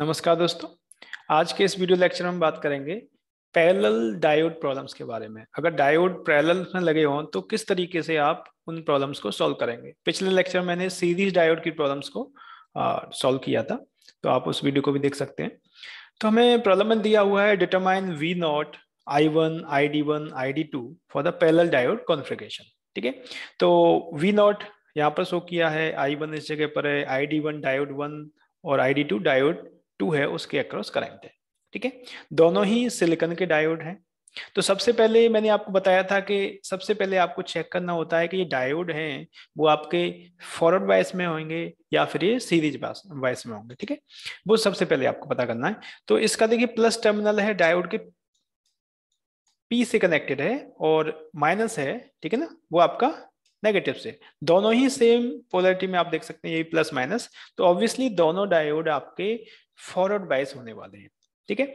नमस्कार दोस्तों आज के इस वीडियो लेक्चर में बात करेंगे पैरेलल डायोड प्रॉब्लम्स के बारे में अगर डायोड पैरेलल में लगे हों तो किस तरीके से आप उन प्रॉब्लम्स को सॉल्व करेंगे पिछले लेक्चर में मैंने सीरीज डायोड की प्रॉब्लम्स को सॉल्व किया था तो आप उस वीडियो को भी देख सकते हैं तो हमें प्रॉब्लम में दिया हुआ है determine V nought I one I D one I D two for the parallel diode configuration ठीक है तो वी नॉट यहाँ पर शो किया है आई वन इस जगह पर है I D one diode one और I D two diode two है उसके अक्रॉस कनेक्ट है ठीक है दोनों ही सिलिकन के डायोड हैं तो सबसे पहले मैंने आपको बताया था कि सबसे पहले आपको चेक करना होता है कि ये डायोड हैं वो आपके फॉरवर्ड वाइस में होंगे या फिर ये सीरीज वाइस में होंगे ठीक है वो सबसे पहले आपको पता करना है तो इसका देखिए प्लस टर्मिनल है डायोड के पी से कनेक्टेड है और माइनस है ठीक है ना वो आपका नेगेटिव से दोनों ही सेम पोलरिटी में आप देख सकते हैं यही प्लस माइनस तो ऑब्वियसली दोनों डायोड आपके फॉरवर्ड बाइस होने वाले हैं ठीक है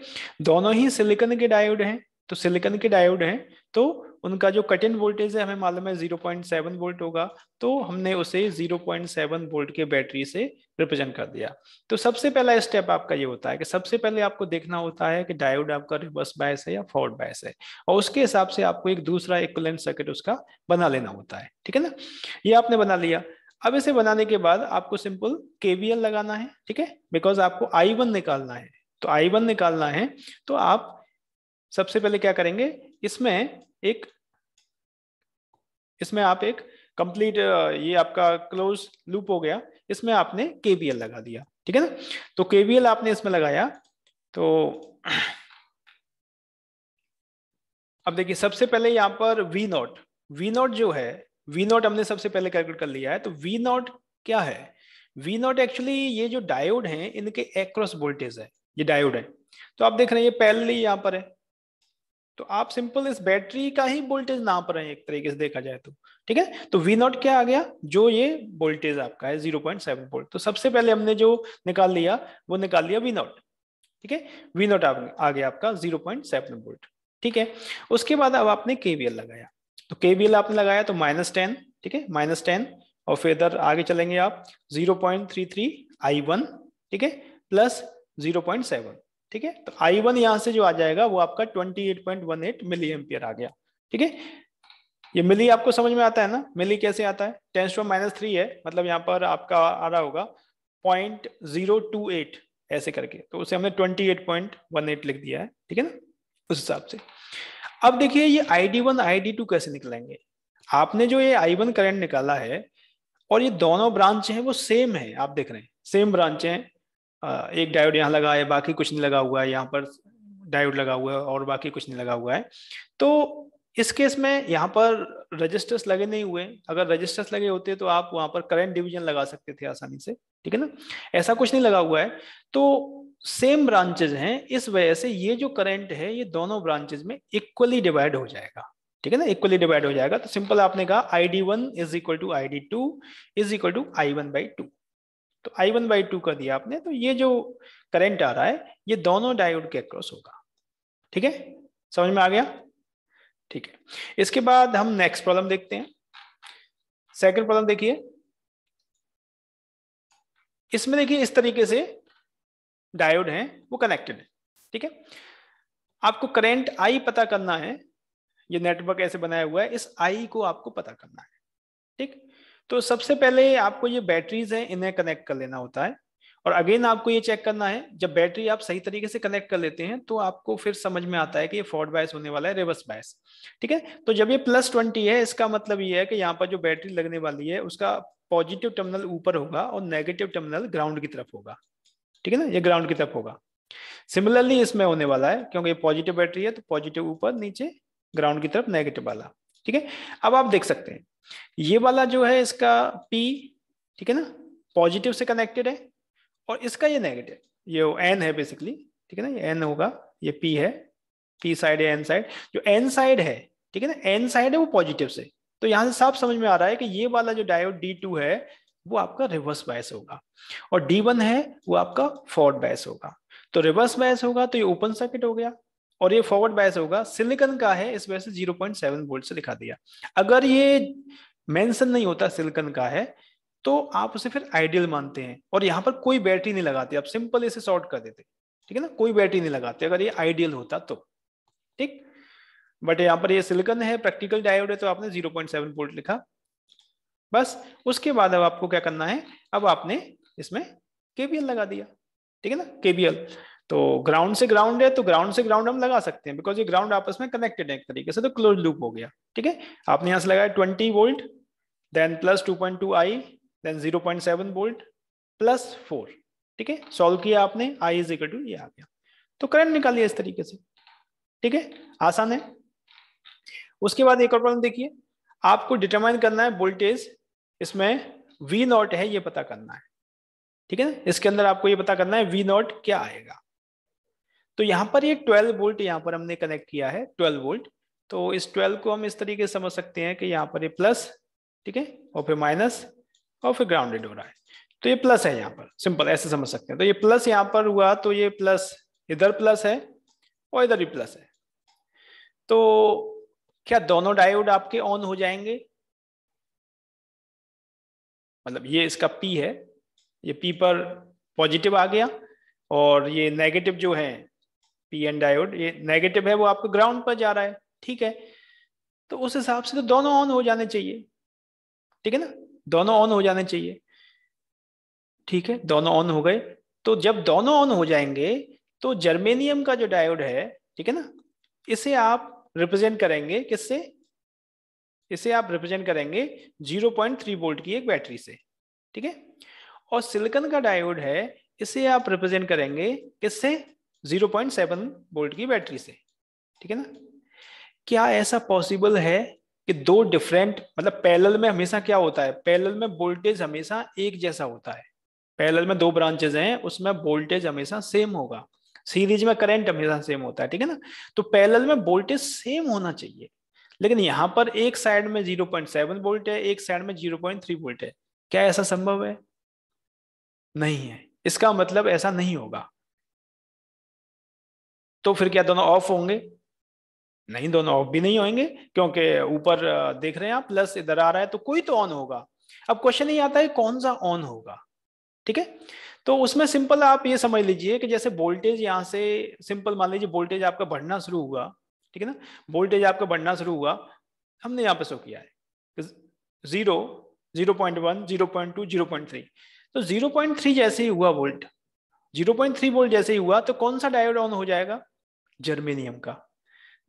दोनों ही सिलिकन के डायोड हैं तो सिलिकन के डायोड हैं तो उनका जो कट इन वोल्टेज है हमें मालूम है 0.7 वोल्ट होगा तो हमने उसे 0.7 वोल्ट के बैटरी से रिप्रेजेंट कर दिया तो सबसे पहला स्टेप आपका ये होता है कि सबसे पहले आपको देखना होता है कि डायोड आपका रिवर्स बायस है या फॉरवर्ड बायस है और उसके हिसाब से आपको एक दूसरा इक्वलेंट सर्किट उसका बना लेना होता है ठीक है ना ये आपने बना लिया अब इसे बनाने के बाद आपको सिंपल केवीएल लगाना है ठीक है बिकॉज आपको आई वन निकालना है तो आई वन निकालना है तो आप सबसे पहले क्या करेंगे इसमें एक इसमें आप एक कंप्लीट ये आपका क्लोज लूप हो गया इसमें आपने केबीएल लगा दिया ठीक है ना तो केबीएल आपने इसमें लगाया तो अब देखिए सबसे पहले यहां पर वी नॉट वी नॉट जो है वी नॉट हमने सबसे पहले कैलकुलेट कर लिया है तो वी नॉट क्या है वी नॉट एक्चुअली ये जो डायोड है इनके एक्रॉस वोल्टेज है ये डायोड है तो आप देख रहे हैं ये पहले यहां पर है तो आप सिंपल इस बैटरी का ही वोल्टेज नाप रहे हैं एक तरीके से देखा जाए तो ठीक है तो वी नॉट क्या आ गया जो ये वोल्टेज आपका है जीरो पॉइंट सेवन वोल्ट तो सबसे पहले हमने जो निकाल लिया वो निकाल लिया वी नॉट ठीक है वी नॉट आ गया आपका जीरो पॉइंट सेवन वोल्ट ठीक है उसके बाद अब आपने एल लगाया तो एल आपने लगाया तो माइनस टेन ठीक है माइनस टेन और फिर इधर आगे चलेंगे आप zero point three three I one ठीक है प्लस जीरो पॉइंट सेवन ठीक है तो आई वन यहां से जो आ जाएगा वो आपका 28.18 मिली एम्पियर आ गया ठीक है ये मिली आपको समझ में आता है ना मिली कैसे आता है टेन टू माइनस थ्री है मतलब यहाँ पर आपका आ रहा होगा पॉइंट जीरो टू एट ऐसे करके तो उसे हमने twenty eight point one eight लिख दिया है ठीक है ना उस हिसाब से अब देखिए ये I D one I D two कैसे निकलेंगे आपने जो ये आई वन करंट निकाला है और ये दोनों ब्रांच हैं वो सेम है आप देख रहे हैं सेम ब्रांच हैं एक डायोड यहाँ लगा है बाकी कुछ नहीं लगा हुआ है यहाँ पर डायोड लगा हुआ है और बाकी कुछ नहीं लगा हुआ है तो इस केस में यहाँ पर रजिस्टर्स लगे नहीं हुए अगर रजिस्टर्स लगे होते तो आप वहाँ पर करंट डिवीजन लगा सकते थे आसानी से ठीक है ना ऐसा कुछ नहीं लगा हुआ है तो सेम ब्रांचेज हैं इस वजह से ये जो करंट है ये दोनों ब्रांचेज में इक्वली डिवाइड हो जाएगा ठीक है ना इक्वली डिवाइड हो जाएगा तो सिंपल आपने कहा I D one is equal to I D two is equal to I one by two तो आई वन बाई टू कर दिया आपने तो ये जो करंट आ रहा है ये दोनों डायोड के अक्रॉस होगा ठीक है समझ में आ गया ठीक है इसके बाद हम नेक्स्ट प्रॉब्लम देखते हैं सेकंड प्रॉब्लम देखिए इसमें देखिए इस तरीके से डायोड हैं वो कनेक्टेड है ठीक है आपको करंट आई पता करना है ये नेटवर्क ऐसे बनाया हुआ है इस आई को आपको पता करना है ठीक तो सबसे पहले आपको ये बैटरीज हैं इन्हें कनेक्ट कर लेना होता है और अगेन आपको ये चेक करना है जब बैटरी आप सही तरीके से कनेक्ट कर लेते हैं तो आपको फिर समझ में आता है कि ये फॉर्ड बायस होने वाला है रिवर्स बायस ठीक है तो जब ये प्लस ट्वेंटी है इसका मतलब ये है कि यहाँ पर जो बैटरी लगने वाली है उसका पॉजिटिव टर्मिनल ऊपर होगा और नेगेटिव टर्मिनल ग्राउंड की तरफ होगा ठीक है ना ये ग्राउंड की तरफ होगा सिमिलरली इसमें होने वाला है क्योंकि ये पॉजिटिव बैटरी है तो पॉजिटिव ऊपर नीचे ग्राउंड की तरफ नेगेटिव वाला ठीक है अब आप देख सकते हैं ये वाला जो है इसका पी ठीक है ना पॉजिटिव से कनेक्टेड है और इसका ये नेगेटिव ये एन है बेसिकली ठीक है ना ये एन होगा ये पी है पी साइड है एन साइड जो एन साइड है ठीक है ना एन साइड है वो पॉजिटिव से तो यहां से साफ समझ में आ रहा है कि ये वाला जो डायोड डी टू है वो आपका रिवर्स बायस होगा और डी वन है वो आपका फॉर्ड बायस होगा तो रिवर्स बायस होगा तो ये ओपन सर्किट हो गया और ये फॉरवर्ड बायस होगा सिलिकन का है इस वजह से 0.7 वोल्ट से दिखा दिया अगर ये मेंशन नहीं होता सिलिकन का है तो आप उसे फिर आइडियल मानते हैं और यहाँ पर कोई बैटरी नहीं लगाते आप सिंपल इसे शॉर्ट कर देते ठीक है ना कोई बैटरी नहीं लगाते अगर ये आइडियल होता तो ठीक बट यहाँ पर ये सिलिकन है प्रैक्टिकल डायोड है तो आपने 0.7 वोल्ट लिखा बस उसके बाद अब आपको क्या करना है अब आपने इसमें केबीएल लगा दिया ठीक है ना केबीएल तो ग्राउंड से ग्राउंड है तो ग्राउंड से ग्राउंड हम लगा सकते हैं बिकॉज ये ग्राउंड आपस में कनेक्टेड है एक तरीके से तो क्लोज लूप हो गया ठीक है आपने यहां से लगाया twenty volt then plus two point two I then zero point seven volt plus four ठीक है सॉल्व किया आपने आई इज इक्वल टू ये आ गया तो करंट निकालिए इस तरीके से ठीक है आसान है उसके बाद एक और प्रॉब्लम देखिए आपको डिटरमाइन करना है वोल्टेज इसमें वी नॉट है ये पता करना है ठीक है इसके अंदर आपको ये पता करना है वी नॉट क्या आएगा तो यहाँ पर ये 12 वोल्ट यहाँ पर हमने कनेक्ट किया है 12 वोल्ट तो इस 12 को हम इस तरीके से समझ सकते हैं कि यहाँ पर ये प्लस ठीक है और फिर माइनस और फिर ग्राउंडेड हो रहा है तो ये प्लस है यहाँ पर सिंपल ऐसे समझ सकते हैं तो ये प्लस यहाँ पर हुआ तो ये प्लस इधर प्लस है और इधर भी प्लस है तो क्या दोनों डायोड आपके ऑन हो जाएंगे मतलब ये इसका पी है ये पी पर पॉजिटिव आ गया और ये नेगेटिव जो है पीएन डायोड ये नेगेटिव है वो आपको ग्राउंड पर जा रहा है ठीक है तो उस हिसाब से तो दोनों ऑन हो जाने चाहिए ठीक है ना दोनों ऑन हो जाने चाहिए ठीक है दोनों ऑन हो गए तो जब दोनों ऑन हो जाएंगे तो जर्मेनियम का जो डायोड है ठीक है ना इसे आप रिप्रेजेंट करेंगे किससे इसे आप रिप्रेजेंट करेंगे 0.3 वोल्ट की एक बैटरी से ठीक है और सिलिकन का डायोड है इसे आप रिप्रेजेंट करेंगे किससे जीरो पॉइंट सेवन वोल्ट की बैटरी से ठीक है ना क्या ऐसा पॉसिबल है कि दो डिफरेंट मतलब पैरेलल में हमेशा क्या होता है पैरेलल में वोल्टेज हमेशा एक जैसा होता है पैरेलल में दो ब्रांचेज हैं उसमें वोल्टेज हमेशा सेम होगा सीरीज में करंट हमेशा सेम होता है ठीक है ना तो पैरेलल में वोल्टेज सेम होना चाहिए लेकिन यहाँ पर एक साइड में सेवन वोल्ट है एक साइड में थ्री वोल्ट है क्या ऐसा संभव है नहीं है इसका मतलब ऐसा नहीं होगा तो फिर क्या दोनों ऑफ होंगे नहीं दोनों ऑफ भी नहीं होंगे क्योंकि ऊपर देख रहे हैं आप प्लस इधर आ रहा है तो कोई तो ऑन होगा अब क्वेश्चन ये आता है कौन सा ऑन होगा ठीक है तो उसमें सिंपल आप ये समझ लीजिए कि जैसे वोल्टेज यहाँ से सिंपल मान लीजिए वोल्टेज आपका बढ़ना शुरू हुआ ठीक है ना वोल्टेज आपका बढ़ना शुरू हुआ हमने यहाँ पे शो किया है zero zero point one zero point two zero point three तो जीरो पॉइंट थ्री जैसे ही हुआ volt zero point three volt जैसे ही हुआ तो कौन सा डायोड ऑन हो जाएगा जर्मेनियम का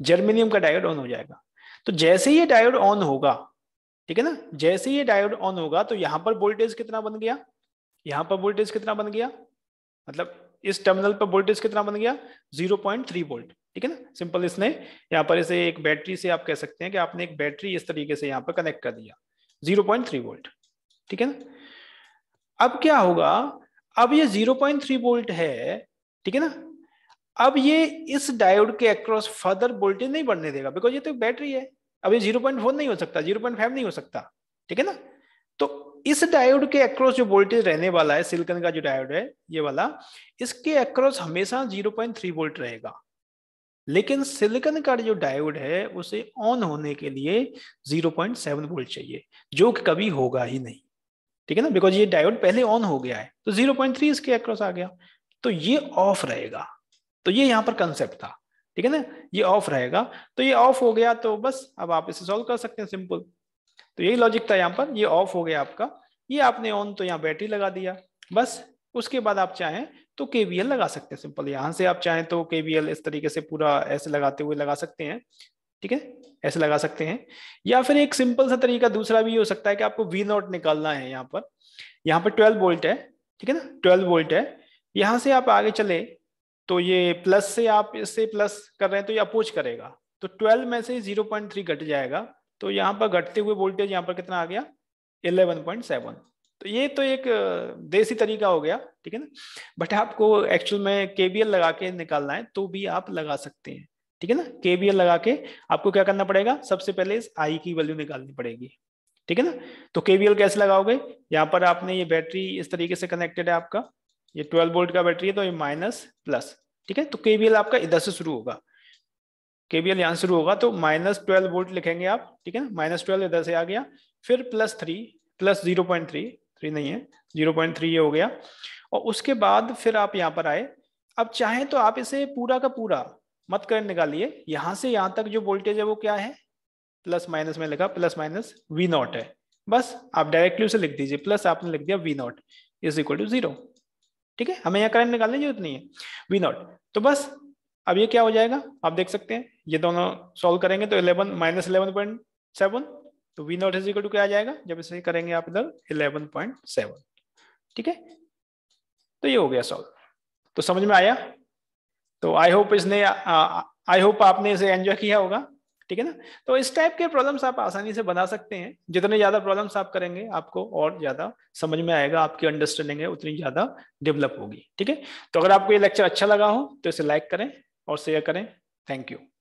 जर्मेनियम का डायोड ऑन हो जाएगा तो जैसे ही ये डायोड ऑन होगा ठीक है ना जैसे ही ये डायोड ऑन होगा तो यहां पर वोल्टेज कितना बन गया यहां पर वोल्टेज कितना बन गया मतलब इस टर्मिनल पर वोल्टेज कितना बन गया 0.3 वोल्ट ठीक है ना सिंपल इसने यहां पर इसे एक बैटरी से आप कह सकते हैं कि आपने एक बैटरी इस तरीके से यहां पर कनेक्ट कर दिया 0.3 वोल्ट ठीक है ना अब क्या होगा अब ये 0.3 वोल्ट है ठीक है ना अब ये इस डायोड के अक्रॉस फर्दर वोल्टेज नहीं बढ़ने देगा बिकॉज ये तो बैटरी है अब ये जीरो पॉइंट फोर नहीं हो सकता जीरो पॉइंट फाइव नहीं हो सकता ठीक है ना तो इस डायोड के अक्रॉस जो वोल्टेज रहने वाला है सिल्कन का जो डायोड है ये वाला इसके अक्रॉस हमेशा जीरो पॉइंट थ्री वोल्ट रहेगा लेकिन सिलिकन का जो डायोड है उसे ऑन होने के लिए 0.7 वोल्ट चाहिए जो कि कभी होगा ही नहीं ठीक है ना बिकॉज ये डायोड पहले ऑन हो गया है तो 0.3 इसके अक्रॉस आ गया तो ये ऑफ रहेगा तो ये यहाँ पर कंसेप्ट था ठीक है ना ये ऑफ रहेगा तो ये ऑफ हो गया तो बस अब आप इसे सॉल्व कर सकते हैं सिंपल तो यही लॉजिक था यहाँ पर ये ऑफ हो गया आपका ये आपने ऑन तो यहाँ बैटरी लगा दिया बस उसके बाद आप चाहें तो के लगा सकते हैं सिंपल यहाँ से आप चाहें तो के इस तरीके से पूरा ऐसे लगाते हुए लगा सकते हैं ठीक है ऐसे लगा सकते हैं या फिर एक सिंपल सा तरीका दूसरा भी हो सकता है कि आपको वी नॉट निकालना है यहाँ पर यहाँ पर ट्वेल्व वोल्ट है ठीक है ना ट्वेल्व वोल्ट है यहाँ से आप आगे चले तो ये प्लस से आप इससे प्लस कर रहे हैं तो ये अपोज करेगा तो 12 में से 0.3 घट जाएगा तो यहाँ पर घटते हुए वोल्टेज यहाँ पर कितना आ गया 11.7 तो ये तो एक देसी तरीका हो गया ठीक है ना बट आपको एक्चुअल में केबीएल लगा के निकालना है तो भी आप लगा सकते हैं ठीक है ना केबीएल लगा के आपको क्या करना पड़ेगा सबसे पहले इस आई की वैल्यू निकालनी पड़ेगी ठीक है ना तो केबीएल कैसे लगाओगे यहाँ पर आपने ये बैटरी इस तरीके से कनेक्टेड है आपका ये ट्वेल्व वोल्ट का बैटरी है तो ये माइनस प्लस ठीक है तो केबीएल आपका इधर से शुरू होगा केबीएल यहाँ शुरू होगा तो माइनस ट्वेल्व वोल्ट लिखेंगे आप ठीक है ना माइनस ट्वेल्व इधर से आ गया फिर plus three plus zero point three three नहीं है जीरो पॉइंट थ्री ये हो गया और उसके बाद फिर आप यहाँ पर आए अब चाहे तो आप इसे पूरा का पूरा मत कर निकालिए यहाँ से यहाँ तक जो वोल्टेज है वो क्या है प्लस माइनस में लिखा प्लस माइनस वी नॉट है बस आप डायरेक्टली उसे लिख दीजिए प्लस आपने लिख दिया V naught is equal to zero ठीक है हमें यहाँ करंट निकालने की जरूरत नहीं है वी नॉट तो बस अब ये क्या हो जाएगा आप देख सकते हैं ये दोनों सॉल्व करेंगे तो eleven minus eleven point seven तो V naught is equal to क्या आ जाएगा जब इसे करेंगे आप इधर इलेवन पॉइंट सेवन ठीक है तो ये हो गया सॉल्व तो समझ में आया तो आई होप इसने आई होप आपने इसे एंजॉय किया होगा ठीक है ना तो इस टाइप के प्रॉब्लम्स आप आसानी से बना सकते हैं जितने ज़्यादा प्रॉब्लम्स आप करेंगे आपको और ज़्यादा समझ में आएगा आपकी अंडरस्टैंडिंग है उतनी ज़्यादा डेवलप होगी ठीक है तो अगर आपको ये लेक्चर अच्छा लगा हो तो इसे लाइक करें और शेयर करें थैंक यू